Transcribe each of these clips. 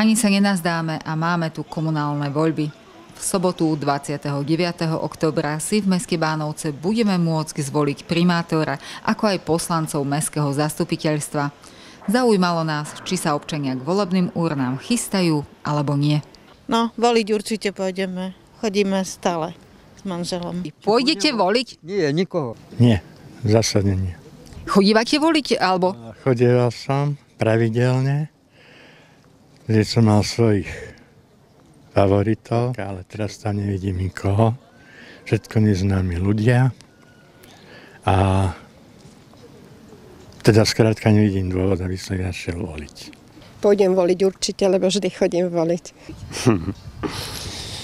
Ani sa nenazdáme a máme tu komunálne voľby. V sobotu 29. oktobra si v Mestskej Bánovce budeme môcť zvoliť primátora, ako aj poslancov Mestského zastupiteľstva. Zaujímalo nás, či sa občania k volebným úrnám chystajú, alebo nie. No, voliť určite pôjdeme. Chodíme stále s manželom. Pôjdete voliť? Nie, nikoho. Nie, zásadne nie. Chodívate voliť, alebo? Chodíval som pravidelne že som mal svojich favoritov, ale teraz tam nevidím nikoho. Všetko neznámi ľudia. A teda skrátka nevidím dôvod, aby som ja šiel voliť. Pôjdem voliť určite, lebo vždy chodím voliť. Hm.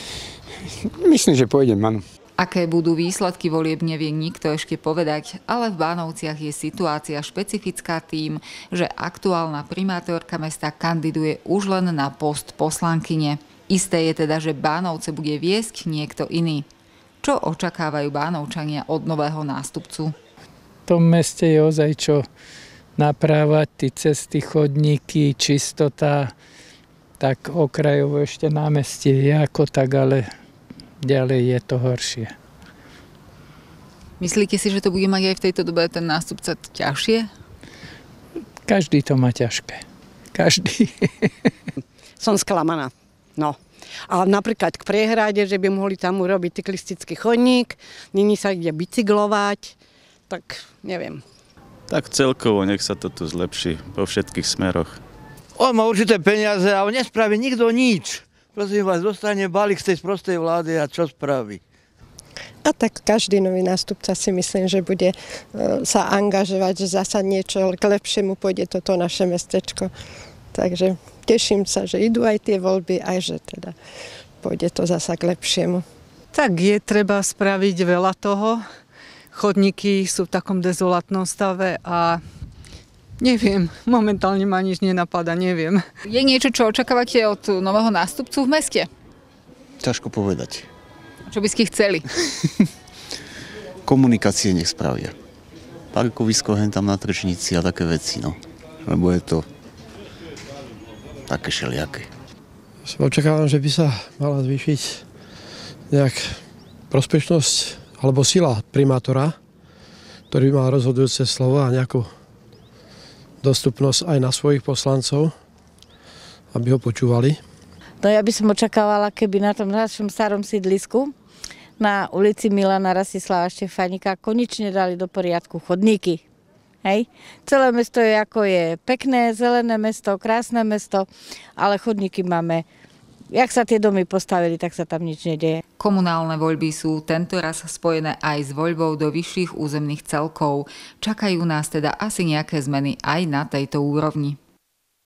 Myslím, že pôjdem, áno. Aké budú výsledky volieb, nevie nikto ešte povedať, ale v Bánovciach je situácia špecifická tým, že aktuálna primátorka mesta kandiduje už len na post poslankyne. Isté je teda, že Bánovce bude viesť niekto iný. Čo očakávajú Bánovčania od nového nástupcu? V tom meste je ozaj čo naprávať, tie cesty, chodníky, čistota, tak okrajovo ešte námestie je ako tak, ale ďalej je to horšie. Myslíte si, že to bude mať aj v tejto dobe ten nástupca ťažšie? Každý to má ťažké. Každý. Som sklamaná. No. A napríklad k priehrade, že by mohli tam urobiť cyklistický chodník, nyní sa ide bicyklovať, tak neviem. Tak celkovo nech sa to tu zlepší po všetkých smeroch. On má určité peniaze a nespraví nikto nič. Prosím vás, dostane balík z tej sprostej vlády a čo spraví? A tak každý nový nástupca si myslím, že bude e, sa angažovať, že zasa niečo k lepšiemu pôjde toto naše mestečko. Takže teším sa, že idú aj tie voľby, aj že teda pôjde to zasa k lepšiemu. Tak je treba spraviť veľa toho. Chodníky sú v takom dezolatnom stave a Neviem, momentálne ma nič nenapadá, neviem. Je niečo, čo očakávate od nového nástupcu v meste? Ťažko povedať. Čo by ste chceli? Komunikácie nech spravia. Parkovisko hen tam na tržnici a také veci, no. Lebo je to také šeliaké. Som očakávam, že by sa mala zvýšiť nejak prospešnosť alebo sila primátora, ktorý má rozhodujúce slovo a nejakú dostupnosť aj na svojich poslancov, aby ho počúvali. No ja by som očakávala, keby na tom našom starom sídlisku na ulici Milana Rasislava Štefanika konečne dali do poriadku chodníky. Hej. Celé mesto je ako je pekné, zelené mesto, krásne mesto, ale chodníky máme Jak sa tie domy postavili, tak sa tam nič nedeje. Komunálne voľby sú tento raz spojené aj s voľbou do vyšších územných celkov. Čakajú nás teda asi nejaké zmeny aj na tejto úrovni.